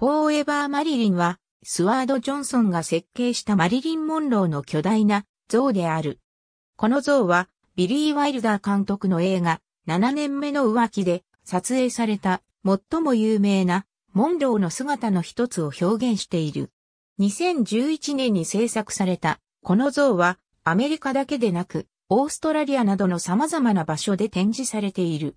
フォーエバー・マリリンは、スワード・ジョンソンが設計したマリリン・モンローの巨大な像である。この像は、ビリー・ワイルダー監督の映画、7年目の浮気で撮影された最も有名なモンローの姿の一つを表現している。2011年に制作されたこの像はアメリカだけでなくオーストラリアなどの様々な場所で展示されている。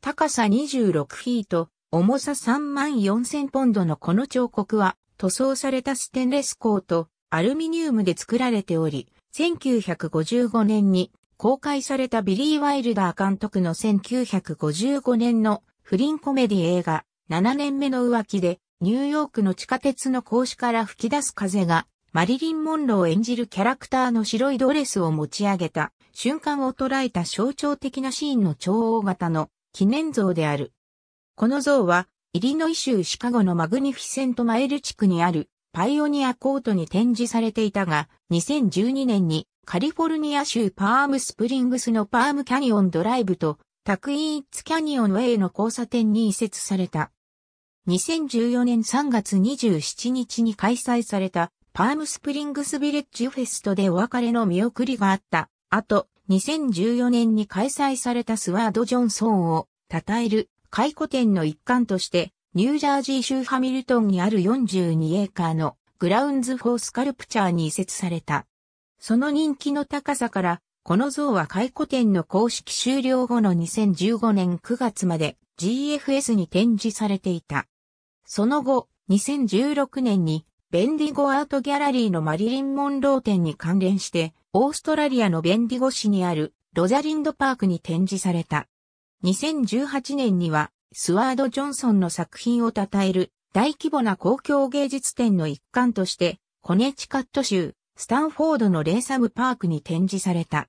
高さ26フィート、重さ3万4000ポンドのこの彫刻は、塗装されたステンレス鋼とアルミニウムで作られており、1955年に公開されたビリー・ワイルダー監督の1955年の不倫コメディ映画7年目の浮気でニューヨークの地下鉄の格子から吹き出す風がマリリン・モンロー演じるキャラクターの白いドレスを持ち上げた瞬間を捉えた象徴的なシーンの超大型の記念像である。この像は、イリノイ州シカゴのマグニフィセントマイル地区にあるパイオニアコートに展示されていたが、2012年にカリフォルニア州パームスプリングスのパームキャニオンドライブとタクイーツキャニオンウェイの交差点に移設された。2014年3月27日に開催されたパームスプリングスビレッジフェストでお別れの見送りがあった。あと、2014年に開催されたスワード・ジョンソンを称える回顧展の一環として、ニュージャージー州ハミルトンにある42エーカーのグラウンズ・フォー・スカルプチャーに移設された。その人気の高さから、この像は回顧展の公式終了後の2015年9月まで GFS に展示されていた。その後、2016年にベンディゴアートギャラリーのマリリン・モンロー展に関連して、オーストラリアのベンディゴ市にあるロザリンドパークに展示された。2018年にはスワード・ジョンソンの作品を称える大規模な公共芸術展の一環としてコネチカット州スタンフォードのレーサムパークに展示された。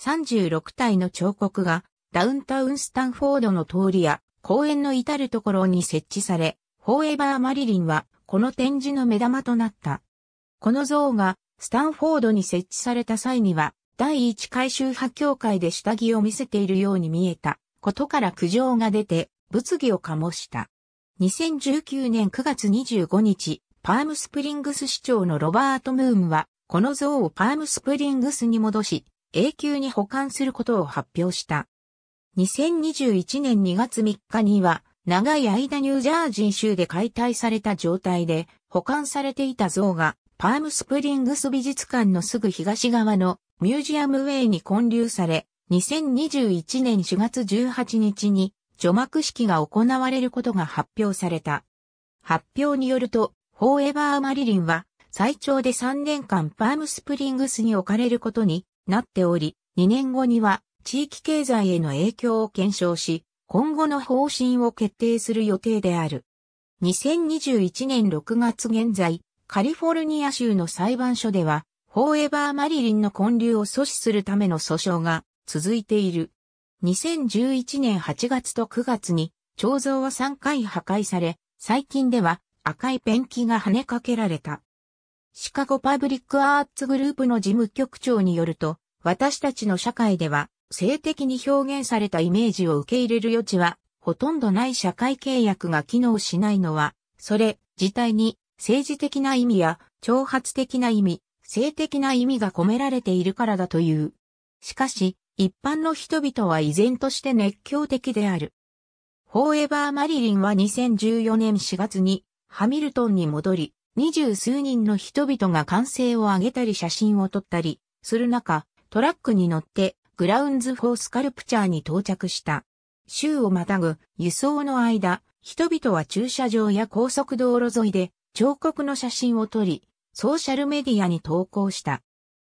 36体の彫刻がダウンタウンスタンフォードの通りや公園の至るところに設置され、フォーエバーマリリンはこの展示の目玉となった。この像がスタンフォードに設置された際には第一回収派協会で下着を見せているように見えたことから苦情が出て、物議を醸した。2019年9月25日、パームスプリングス市長のロバート・ムームは、この像をパームスプリングスに戻し、永久に保管することを発表した。2021年2月3日には、長い間ニュージャージー州で解体された状態で保管されていた像がパームスプリングス美術館のすぐ東側のミュージアムウェイに混流され2021年4月18日に除幕式が行われることが発表された。発表によると、フォーエバーマリリンは最長で3年間パームスプリングスに置かれることになっており、2年後には地域経済への影響を検証し、今後の方針を決定する予定である。2021年6月現在、カリフォルニア州の裁判所では、フォーエバーマリリンの混流を阻止するための訴訟が続いている。2011年8月と9月に彫像は3回破壊され、最近では赤いペンキが跳ねかけられた。シカゴパブリックアーツグループの事務局長によると、私たちの社会では性的に表現されたイメージを受け入れる余地はほとんどない社会契約が機能しないのは、それ自体に政治的な意味や挑発的な意味、性的な意味が込められているからだという。しかし、一般の人々は依然として熱狂的である。フォーエバー・マリリンは2014年4月にハミルトンに戻り、二十数人の人々が歓声を上げたり写真を撮ったりする中、トラックに乗ってグラウンズ・フォー・スカルプチャーに到着した。州をまたぐ輸送の間、人々は駐車場や高速道路沿いで彫刻の写真を撮り、ソーシャルメディアに投稿した。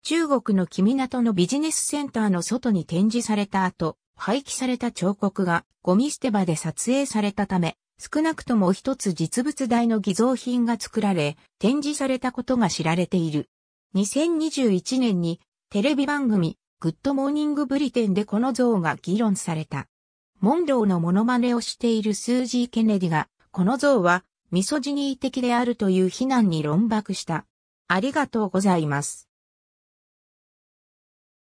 中国の君港のビジネスセンターの外に展示された後、廃棄された彫刻がゴミ捨て場で撮影されたため、少なくとも一つ実物大の偽造品が作られ、展示されたことが知られている。2021年にテレビ番組グッドモーニングブリテンでこの像が議論された。モンローのモノマネをしているスージー・ケネディが、この像はミソジニー的であるという非難に論爆した。ありがとうございます。